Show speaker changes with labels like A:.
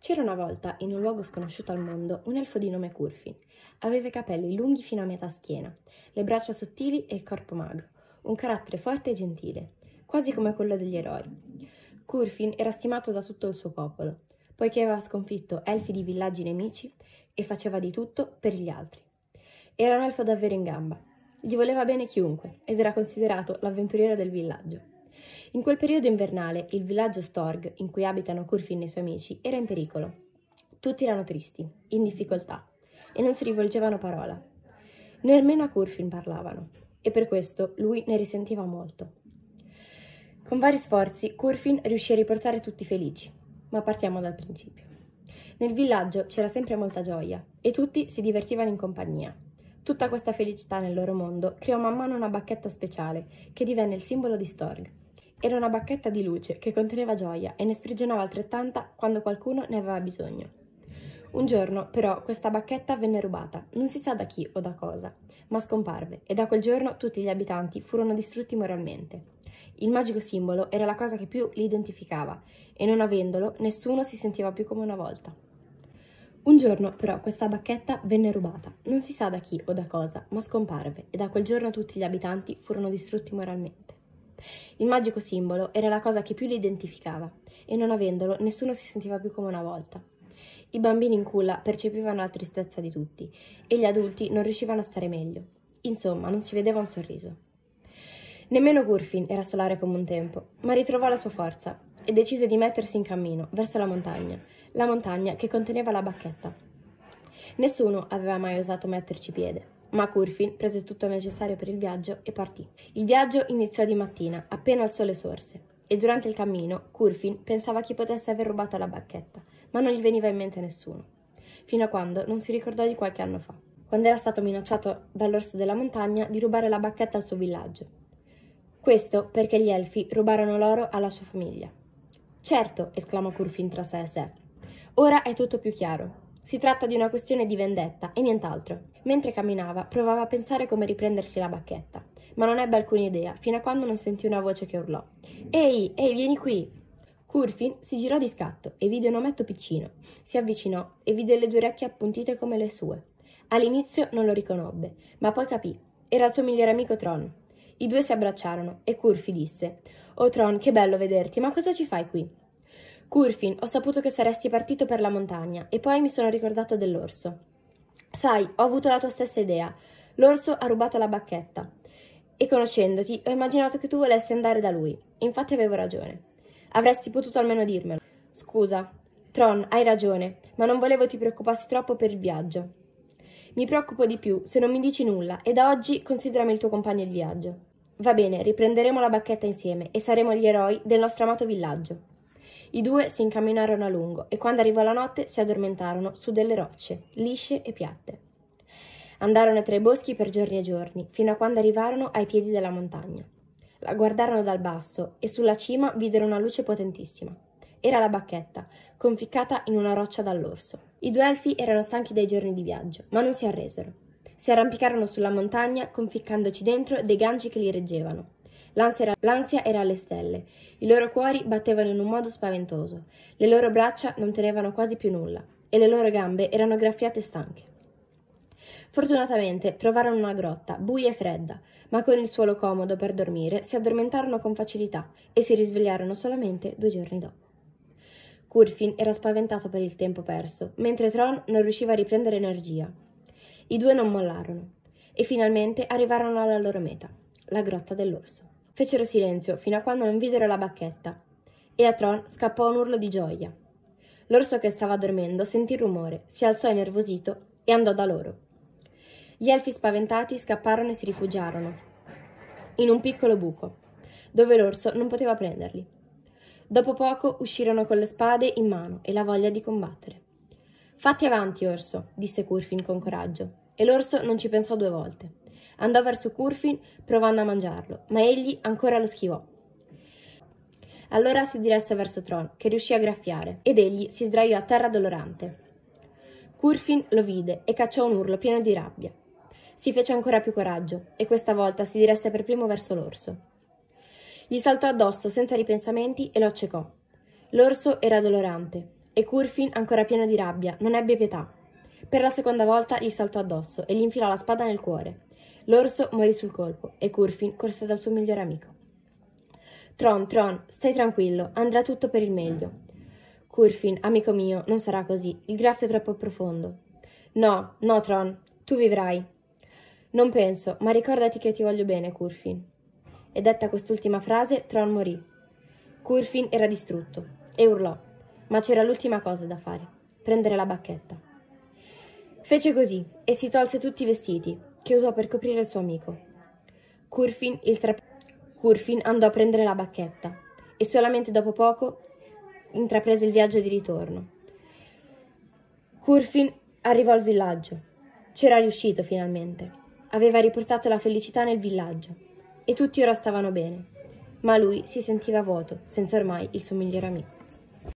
A: C'era una volta, in un luogo sconosciuto al mondo, un elfo di nome Curfin. Aveva i capelli lunghi fino a metà schiena, le braccia sottili e il corpo magro, un carattere forte e gentile, quasi come quello degli eroi. Curfin era stimato da tutto il suo popolo, poiché aveva sconfitto elfi di villaggi nemici e faceva di tutto per gli altri. Era un elfo davvero in gamba. Gli voleva bene chiunque ed era considerato l'avventuriero del villaggio. In quel periodo invernale, il villaggio Storg, in cui abitano Curfin e i suoi amici, era in pericolo. Tutti erano tristi, in difficoltà, e non si rivolgevano parola. Nemmeno a Curfin parlavano, e per questo lui ne risentiva molto. Con vari sforzi, Curfin riuscì a riportare tutti felici, ma partiamo dal principio. Nel villaggio c'era sempre molta gioia, e tutti si divertivano in compagnia. Tutta questa felicità nel loro mondo creò man mano una bacchetta speciale, che divenne il simbolo di Storg, era una bacchetta di luce che conteneva gioia e ne sprigionava altrettanta quando qualcuno ne aveva bisogno. Un giorno, però, questa bacchetta venne rubata, non si sa da chi o da cosa, ma scomparve e da quel giorno tutti gli abitanti furono distrutti moralmente. Il magico simbolo era la cosa che più li identificava e non avendolo nessuno si sentiva più come una volta. Un giorno, però, questa bacchetta venne rubata, non si sa da chi o da cosa, ma scomparve e da quel giorno tutti gli abitanti furono distrutti moralmente. Il magico simbolo era la cosa che più li identificava e non avendolo nessuno si sentiva più come una volta. I bambini in culla percepivano la tristezza di tutti e gli adulti non riuscivano a stare meglio. Insomma, non si vedeva un sorriso. Nemmeno Gurfin era solare come un tempo, ma ritrovò la sua forza e decise di mettersi in cammino verso la montagna, la montagna che conteneva la bacchetta. Nessuno aveva mai osato metterci piede. Ma Curfin prese tutto il necessario per il viaggio e partì. Il viaggio iniziò di mattina, appena il sole sorse, e durante il cammino Curfin pensava a chi potesse aver rubato la bacchetta, ma non gli veniva in mente nessuno, fino a quando non si ricordò di qualche anno fa, quando era stato minacciato dall'orso della montagna di rubare la bacchetta al suo villaggio. Questo perché gli elfi rubarono l'oro alla sua famiglia. Certo, esclamò Curfin tra sé e sé. Ora è tutto più chiaro. Si tratta di una questione di vendetta e nient'altro. Mentre camminava, provava a pensare come riprendersi la bacchetta, ma non ebbe alcuna idea, fino a quando non sentì una voce che urlò: Ehi, ehi, vieni qui! Curfin si girò di scatto e vide un ometto piccino. Si avvicinò e vide le due orecchie appuntite come le sue. All'inizio non lo riconobbe, ma poi capì. Era il suo migliore amico Tron. I due si abbracciarono e Curfi disse: Oh Tron, che bello vederti, ma cosa ci fai qui? Curfin, ho saputo che saresti partito per la montagna e poi mi sono ricordato dell'orso. Sai, ho avuto la tua stessa idea. L'orso ha rubato la bacchetta. E conoscendoti, ho immaginato che tu volessi andare da lui. Infatti avevo ragione. Avresti potuto almeno dirmelo. Scusa. Tron, hai ragione, ma non volevo ti preoccupassi troppo per il viaggio. Mi preoccupo di più se non mi dici nulla e da oggi considerami il tuo compagno di viaggio. Va bene, riprenderemo la bacchetta insieme e saremo gli eroi del nostro amato villaggio. I due si incamminarono a lungo e quando arrivò la notte si addormentarono su delle rocce, lisce e piatte. Andarono tra i boschi per giorni e giorni, fino a quando arrivarono ai piedi della montagna. La guardarono dal basso e sulla cima videro una luce potentissima. Era la bacchetta, conficcata in una roccia dall'orso. I due elfi erano stanchi dai giorni di viaggio, ma non si arresero. Si arrampicarono sulla montagna, conficcandoci dentro dei gangi che li reggevano. L'ansia era, l'ansia era alle stelle. I loro cuori battevano in un modo spaventoso. Le loro braccia non tenevano quasi più nulla e le loro gambe erano graffiate e stanche. Fortunatamente trovarono una grotta, buia e fredda, ma con il suolo comodo per dormire si addormentarono con facilità e si risvegliarono solamente due giorni dopo. Curfin era spaventato per il tempo perso, mentre Tron non riusciva a riprendere energia. I due non mollarono e finalmente arrivarono alla loro meta, la grotta dell'orso. Fecero silenzio fino a quando non videro la bacchetta. E a Tron scappò un urlo di gioia. L'orso che stava dormendo sentì il rumore, si alzò innervosito e andò da loro. Gli elfi spaventati scapparono e si rifugiarono in un piccolo buco, dove l'orso non poteva prenderli. Dopo poco uscirono con le spade in mano e la voglia di combattere. Fatti avanti, orso, disse Curfin con coraggio, e l'orso non ci pensò due volte. Andò verso Curfin provando a mangiarlo, ma egli ancora lo schivò. Allora si diresse verso Tron, che riuscì a graffiare, ed egli si sdraiò a terra dolorante. Curfin lo vide e cacciò un urlo pieno di rabbia. Si fece ancora più coraggio e questa volta si diresse per primo verso l'orso. Gli saltò addosso senza ripensamenti e lo accecò. L'orso era dolorante e Curfin, ancora pieno di rabbia, non ebbe pietà. Per la seconda volta gli saltò addosso e gli infilò la spada nel cuore. L'orso morì sul colpo e Curfin corse dal suo migliore amico. Tron, Tron, stai tranquillo, andrà tutto per il meglio. Curfin, amico mio, non sarà così, il graffio è troppo profondo. No, no, Tron, tu vivrai. Non penso, ma ricordati che ti voglio bene, Curfin. E detta quest'ultima frase, Tron morì. Curfin era distrutto e urlò, ma c'era l'ultima cosa da fare, prendere la bacchetta. Fece così e si tolse tutti i vestiti, che usò per coprire il suo amico. Curfin, tra... Curfin andò a prendere la bacchetta e solamente dopo poco intraprese il viaggio di ritorno. Curfin arrivò al villaggio. C'era riuscito finalmente. Aveva riportato la felicità nel villaggio e tutti ora stavano bene, ma lui si sentiva vuoto senza ormai il suo migliore amico.